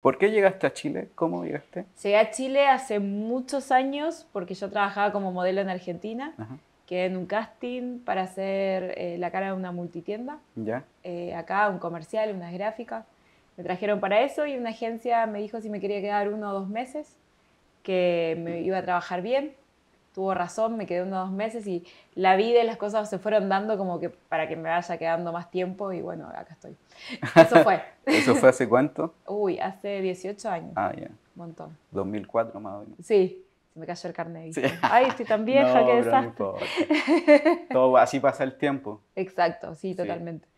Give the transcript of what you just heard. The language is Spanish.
¿Por qué llegaste a Chile? ¿Cómo llegaste? Llegué a Chile hace muchos años porque yo trabajaba como modelo en Argentina. Quedé en un casting para hacer eh, la cara de una multitienda. Ya. Eh, acá, un comercial, unas gráficas. Me trajeron para eso y una agencia me dijo si me quería quedar uno o dos meses, que me iba a trabajar bien tuvo razón, me quedé unos dos meses y la vida y las cosas se fueron dando como que para que me vaya quedando más tiempo y bueno, acá estoy. Eso fue. ¿Eso fue hace cuánto? Uy, hace 18 años. Ah, ya. Un montón. 2004 más o menos. Sí, se me cayó el carnet. Sí. Ay, estoy tan vieja, que qué Todo así pasa el tiempo. Exacto, sí, totalmente.